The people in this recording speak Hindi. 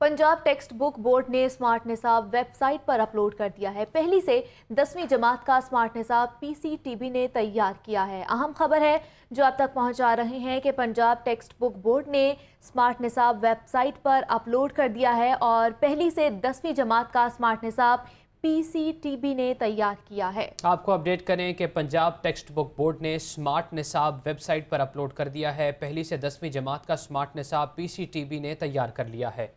पंजाब टेक्स्ट बुक बोर्ड ने स्मार्ट निसाब वेबसाइट पर अपलोड कर दिया है पहली से दसवीं जमात का स्मार्ट निसाब पीसीटीबी ने तैयार किया है अहम खबर है जो अब तक पहुंचा रहे हैं कि पंजाब टेक्स्ट बुक बोर्ड ने स्मार्ट निसाब वेबसाइट पर अपलोड कर दिया है और पहली से दसवीं जमात का स्मार्ट निसाब पीसीटीबी ने तैयार किया है आपको अपडेट करें कि पंजाब टेक्स्ट बुक बोर्ड ने स्मार्ट निसाब वेबसाइट पर अपलोड कर दिया है पहली से दसवीं जमात का स्मार्ट निसाब पीसीटीबी ने तैयार कर लिया है